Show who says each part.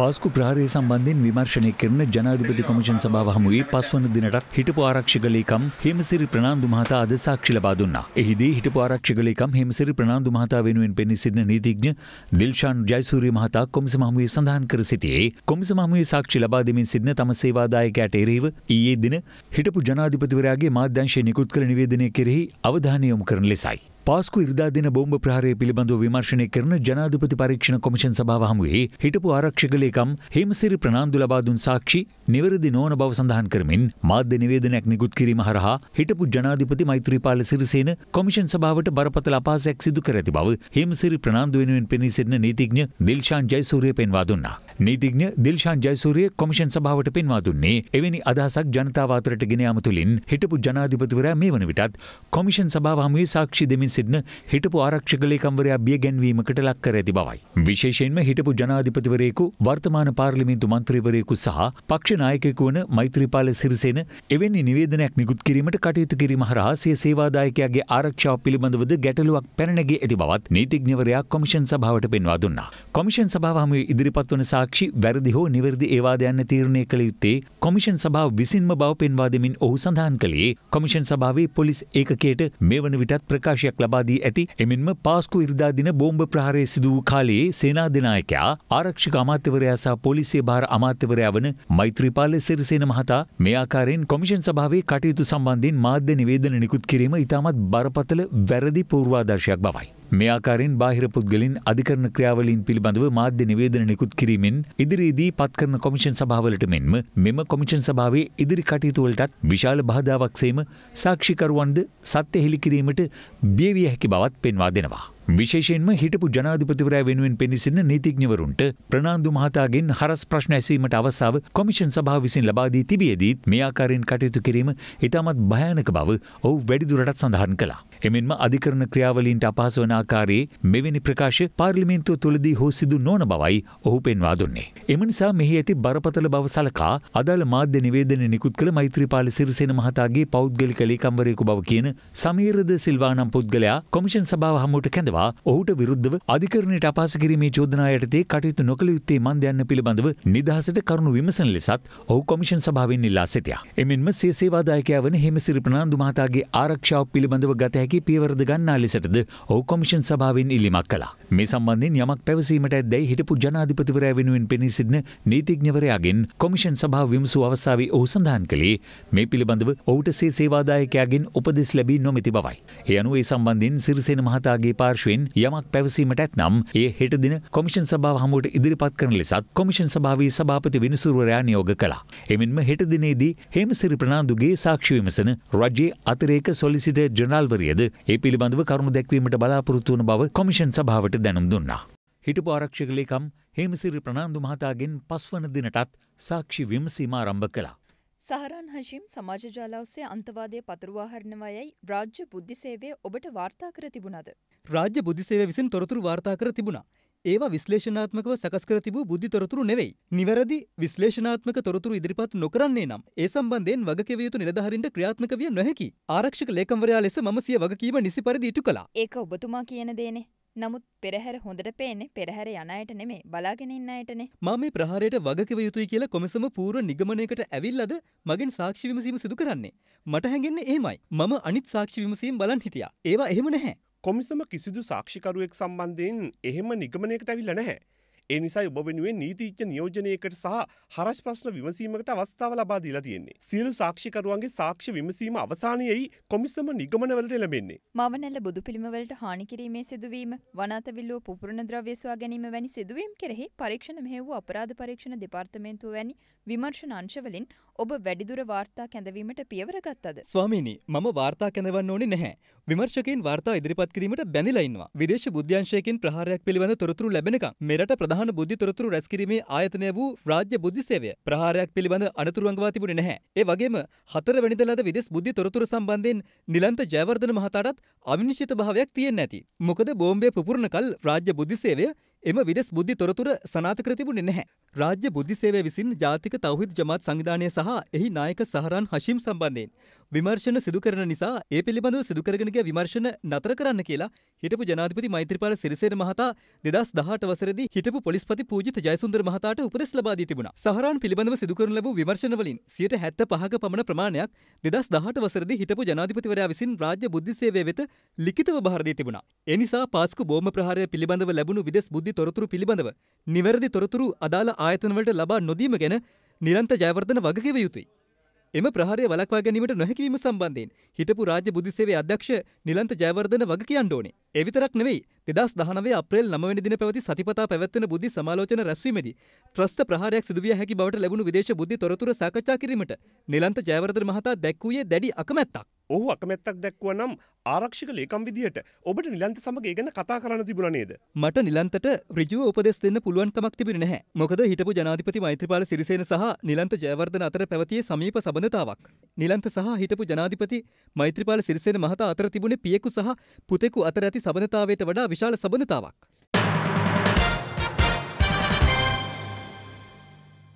Speaker 1: පාස්කු ප්‍රහාරය සම්බන්ධයෙන් විමර්ශනය කරන ජනාධිපති කොමිෂන් සභාව හමුවේ පස්වන දිනටත් හිටපු ආරක්ෂකලේකම් හේමසිරි ප්‍රනාන්දු මහතා අද සාක්ෂි ලබා දුන්නා. එහිදී හිටපු ආරක්ෂකලේකම් හේමසිරි ප්‍රනාන්දු මහතා වෙනුවෙන් පෙනී සිටින නීතිඥ දිල්ෂාන් ජයසූරිය මහතා කොමිසම හමුවේ සඳහන් කර සිටියේ කොමිසම හමුවේ සාක්ෂි ලබා දෙමින් සිටින තම සේවාදායකයට එරෙහිව ඊයේ දින හිටපු ජනාධිපතිවරයාගේ මාධ්‍යංශය නිකුත් කළ නිවේදනය කෙරෙහි අවධානය යොමු කරන ලෙසයි. පාස්කු ඉර්දාදින බෝම්භ ප්‍රහාරය පිළිබඳව විමර්ශනය කරන ජනාධපති පරීක්ෂණ කොමිෂන් සභාව හමුවේ හිටපු ආරක්ෂකලේකම් හෙමසිරි ප්‍රනාන්දු ලබාදුන් සාක්ෂි නිවැරදි නෝන බව සඳහන් කරමින් මාධ්‍ය නිවේදනයක් නිකුත් කිරීම හරහා හිටපු ජනාධිපති මෛත්‍රීපාල සිරිසේන කොමිෂන් සභාවට බරපතල අපාසයක් සිදු කර ඇති බව හෙමසිරි ප්‍රනාන්දු වෙනුවෙන් පෙනී සිටින නීතිඥ දිල්ෂාන් ජයසූරිය පෙන්වා දුන්නා. නීතිඥ දිල්ෂාන් ජයසූරිය කොමිෂන් සභාවට පෙන්වා දුන්නේ එවැනි අදහසක් ජනතාව අතරට ගෙන යාම තුළින් හිටපු ජනාධිපතිවරයා මේ වන විටත් කොමිෂන් සභාව හමුවේ සාක්ෂි දෙමින් සිටින හිටපු ආරක්ෂක ලේකම්වරයා බිය ගැන්වීමකට ලක් කර ඇති බවයි. විශේෂයෙන්ම හිටපු ජනාධිපතිවරයෙකු වර්තමාන පාර්ලිමේන්තු මන්ත්‍රීවරයෙකු සහ පක්ෂ නායකයෙකු වන මෛත්‍රීපාල සිරිසේන එවැනි නිවේදනයක් නිකුත් කිරීමට කටයුතු කිරීම හරහා සිය සේවාදායකයාගේ ආරක්ෂාව පිළිබඳවද ගැටලුවක් පැනනගේ ඇති බවත් නීතිඥවරයා කොමිෂන් සභාවට පෙන්වා දුන්නා. කොමිෂන් සභාව හමුවේ ඉදිරිපත් වන සාක්ෂි සාක්ෂි වැරදි හෝ නිවැරදි ඒවාද යන්න තීරණය කළ යුත්තේ කොමිෂන් සභාව විසින්ම බව පෙන්වා දෙමින් ඔහු සඳහන් කළේ කොමිෂන් සභාවේ පොලිස් ඒකකයට මේ වන විටත් ප්‍රකාශයක් ලබා දී ඇති එමෙන්ම පාස්කු ඉරිදා දින බෝම්බ ප්‍රහාරය සිදු වූ කාලයේ සේනාධනායකයා ආරක්ෂක අමාත්‍යවරයා සහ පොලිසිය භාර අමාත්‍යවරයා වන මෛත්‍රීපාල සිරිසේන මහතා මේ ආකාරයෙන් කොමිෂන් සභාවේ කටයුතු සම්බන්ධයෙන් මාධ්‍ය නිවේදන නිකුත් කිරීම ඉතාමත් බරපතල වැරදි පූර්වාදර්ශයක් බවයි. මෙයාකාරෙන් බාහිර පුද්ගලින් අධිකරණ ක්‍රියාවලින් පිළිබඳව මාධ්‍ය නිවේදන නිකුත් කිරීමෙන් ඉදිරියේදී පත්කරන කොමිෂන් සභාවලට මෙන්ම මෙම කොමිෂන් සභාවේ ඉදිරි කටයුතුවලටත් විශාල බාධාවක් සේම සාක්ෂිකරුවන්ද සත්‍ය හෙළි කිරීමට බියවිය හැකි බවත් පෙන්වා දෙනවා. විශේෂයෙන්ම හිටපු ජනාධිපතිවරෑ වෙනුවෙන් පිණිසින්න නීතිඥවරුන්ට ප්‍රනාන්දු මහතාගෙන් හරස් ප්‍රශ්න ඇසීමට අවසාව කොමිෂන් සභාව විසින් ලබාදී තිබියදීත් මේ ආකාරයෙන් කටයුතු කිරීම ඉතාමත් භයානක බව ඔහු වැඩිදුරටත් සඳහන් කළා. එමෙන්ම අධිකරණ ක්‍රියාවලින්ට අපහස වන ආකාරයේ මෙවැනි ප්‍රකාශ පාර්ලිමේන්තුව තුළදී හෝ සිදු නොවන බවයි ඔහු පෙන්වා දුන්නේ. එම නිසා මෙහි ඇති බරපතල බව සලකා අදාළ මාධ්‍ය නිවේදන නිකුත් කළ මෛත්‍රීපාල සිරිසේන මහතාගේ පෞද්ගලික ලේකම්වරයෙකු බව කියන සමීරද සිල්වා නම් පුද්ගලයා කොමිෂන් සභාව හමුවට කැඳවා පවා ඔහුට විරුද්ධව අධිකරණයට අපාස කිරීමේ චෝදනායටතේ කටයුතු නොකළ යුත්තේ මන් දෙයන්න පිළිබඳව නිදහසට කරුණු විමසන ලෙසත් ඔහු කොමිෂන් සභාවෙන් ඉල්ලා සිටියා. එමෙන්ම සේසේවාදායකයා වන හෙමසිරි ප්‍රනාන්දු මහතාගේ ආරක්ෂාව පිළිබඳව ගත හැකි පියවරද ගන්නා ලෙසටද ඔහු කොමිෂන් සභාවෙන් ඉල්ලීමක් කළා. මේ සම්බන්ධයෙන් යමක් පැවසීමට ඇදැයි හිටපු ජනාධිපතිවරයා වෙනුවෙන් පෙනී සිටින නීතිඥවරයාගෙන් කොමිෂන් සභාව විමසූ අවස්ථාවේ ඔහු සඳහන් කළේ මේ පිළිබඳව ඔහුට සේ සේවාදායකයාගෙන් උපදෙස් ලැබී නොමැති බවයි. එයනුව ඒ සම්බන්ධින් සිරිසෙන මහතාගේ පාර්ශ පක්ෂයෙන් යමක් පැවසීමට ඇත්නම් ඒ හෙට දින කොමිෂන් සභාව හමුවට ඉදිරිපත් කරන ලෙසත් කොමිෂන් සභාවේ සභාපති විනිසුරුවරයා නියෝග කළා. එමෙන්ම හෙට දිනේදී හේමසිරි ප්‍රනාන්දුගේ සාක්ෂි විමසන රජයේ අතිරේක සොලිසිටර් ජනරල්වරියද ඒ පිළිබඳව කරුණු දැක්වීමට බලාපොරොත්තු වන බව කොමිෂන් සභාවට දැනුම් දුන්නා. හිටපු ආරක්ෂක ලේකම් හේමසිරි ප්‍රනාන්දු මහතාගෙන් පස්වන දිනටත් සාක්ෂි විමසීම ආරම්භ කළා.
Speaker 2: සහරන් හශීම් සමාජ ජාලා ඔස්සේ අන්තවාදය පතුරවා හරිනවා යයි රාජ්‍ය බුද්ධි සේවය ඔබට වාර්තා කර තිබුණද.
Speaker 3: රාජ්‍ය බුද්ධි සේවය විසින් තොරතුරු වාර්තා කර තිබුණා. ඒවා විශ්ලේෂණාත්මකව සකස් කර තිබූ බුද්ධි තොරතුරු නෙවෙයි. නිවැරදි විශ්ලේෂණාත්මක තොරතුරු ඉදිරිපත් නොකරන්නේ නම් ඒ සම්බන්ධයෙන් වගකිව යුතු නිලධාරීන්ට ක්‍රියාත්මක විය නොහැකි. ආරක්ෂක ලේකම්වරයා ලෙස මම සිය වගකීම නිසි පරිදි ඉටු කළා.
Speaker 2: ඒක ඔබතුමා කියන දේනේ. නමුත් පෙරහැර හොඳට පේන්නේ පෙරහැර යන අයට නෙමේ බලාගෙන ඉන්න අයටනේ.
Speaker 3: මා මේ ප්‍රහාරයට වගකිව යුතුයි කියලා කොමසම පූර්ව නිගමනයකට ඇවිල්ලාද මගෙන් සාක්ෂි විමසීම සිදු කරන්නේ. මට හැඟෙන්නේ එහෙමයි. මම අනිත් සාක්ෂි විමසීම් බලන් හිටියා. ඒවා එහෙම නැහැ. කොමිසම කිසිදු
Speaker 1: සාක්ෂිකරුවෙක් සම්බන්ධයෙන් එහෙම නිගමනයකට ඇවිල්ලා නැහැ. ඒ නිසා ඔබ වෙනුවෙන් නීතිච්ච නියෝජනයකට සහ හරස් ප්‍රශ්න විමසීමකට අවස්ථාව ලබා දීලා තියෙන්නේ. සියලු සාක්ෂිකරුවන්ගේ සාක්ෂි විමසීම අවසානයේයි කොමිසම නිගමනවලට එළඹෙන්නේ.
Speaker 2: මවනැල්ල බුදු පිළිමවලට හානි කිරීමේ සිදුවීම, වනාතවිල්ලුව පුපුරන ද්‍රව්‍ය සොයා ගැනීම වැනි සිදුවීම් කෙරෙහි පරීක්ෂණ මෙහෙවූ අපරාධ පරීක්ෂණ දෙපාර්තමේන්තුව වැනි විමර්ශන අංශවලින් ඔබ වැඩිදුර වාර්තා කැඳවීමට පියවර ගත්තද?
Speaker 3: ස්වාමීනි, මම වාර්තා කැඳවන්න ඕනේ නැහැ. විමර්ශකයන් වාර්තා ඉදිරිපත් කිරීමට බැඳිලා ඉන්නවා. විදේශ බුද්ධ්‍යංශයකින් ප්‍රහාරයක් පිළිබඳ තොරතුරු ලැබෙනකම් මෙරට ප්‍රධාන ප්‍රධාන බුද්ධි තොරතුරු රැස්කිරීමේ ආයතනය වූ රාජ්‍ය බුද්ධි සේවය ප්‍රහාරයක් පිළිබඳ අනතුරු අඟවා තිබුණේ නැහැ. ඒ වගේම හතර වැනිදා ලද විදෙස් බුද්ධි තොරතුරු සම්බන්ධයෙන් නිලන්ත ජයවර්ධන මහතාටත් අවිනිශ්චිත භාවයක් තියෙන්නේ නැති. මොකද බෝම්බේ පුපුරනකල් රාජ්‍ය බුද්ධි සේවය එම විදෙස් බුද්ධි තොරතුර සනාත කර තිබුණේ නැහැ. රාජ්‍ය බුද්ධි සේවය විසින් ජාතික තවහිද ජමාත් සංවිධානය සහ එහි නායක සහරන් හෂිම් සම්බන්ධයෙන් විමර්ශන සිදුකරන නිසා ඒ පිළිබඳව සිදුකරගෙන ගිය විමර්ශන නතර කරන්න කියලා හිටපු ජනාධිපති මෛත්‍රීපාල සිරිසේන මහතා 2018 වසරේදී හිටපු පොලිස්පති පූජිත ජයසුන්දර මහතාට උපදෙස් ලබා දී තිබුණා. සහරාන් පිළිබඳව සිදුකරන ලැබූ විමර්ශන වලින් 75ක පමණ ප්‍රමාණයක් 2018 වසරේදී හිටපු ජනාධිපතිවරයා විසින් රාජ්‍ය බුද්ධි සේවය වෙත ලිඛිතව බහර දී තිබුණා. ඒ නිසා පාස්කු බෝම ප්‍රහාරය පිළිබඳව ලැබුණු විදෙස් බුද්ධි තොරතුරු පිළිබඳව නිවැරදි තොරතුරු අදාළ ආයතනවලට ලබා නොදීම ගැන නිරන්ත ජයවර්ධන වගකිව යුතුයි. එම ප්‍රහාරය වලක්වා ගැනීමට නොහැකිවීම සම්බන්ධයෙන් හිටපු රාජ්‍ය බුදුසේවේ අධ්‍යක්ෂ නිලන්ත ජයවර්ධන වග කියන්න ඕනේ. ඒ විතරක් නෙවෙයි 2019 අප්‍රේල් 9 වෙනි දින පැවති සතිපතා පැවැත්වෙන බුද්ධි සමාලෝචන රැස්වීමේදී ත්‍රස්ත ප්‍රහාරයක් සිදුවිය හැකි බවට ලැබුණු විදේශ බුද්ධි තොරතුරු සාකච්ඡා කිරීමට නිලන්ත ජයවර්ධන මහතා දැක්වූයේ දැඩි අකමැත්තක්. ඔහු අකමැත්තක් දැක්වුවා නම් ආරක්ෂක ලේකම් විදියට ඔබට නිලන්ත සමග ඒ ගැන කතා කරන්න තිබුණා නේද? මට නිලන්තට ඍජුව උපදෙස් දෙන්න පුළුවන් කමක් තිබුණේ නැහැ. මොකද හිටපු ජනාධිපති මෛත්‍රීපාල සිරිසේන සහ නිලන්ත ජයවර්ධන අතර පැවතියේ සමීප සබඳතාවක්. නිලන්ත සහ හිටපු ජනාධිපති මෛත්‍රීපාල සිරිසේන මහතා අතර තිබුණේ පියෙකු සහ පුතෙකු අතර ඇති සබඳතාවයට වඩා විශාල සබඳතාවක්.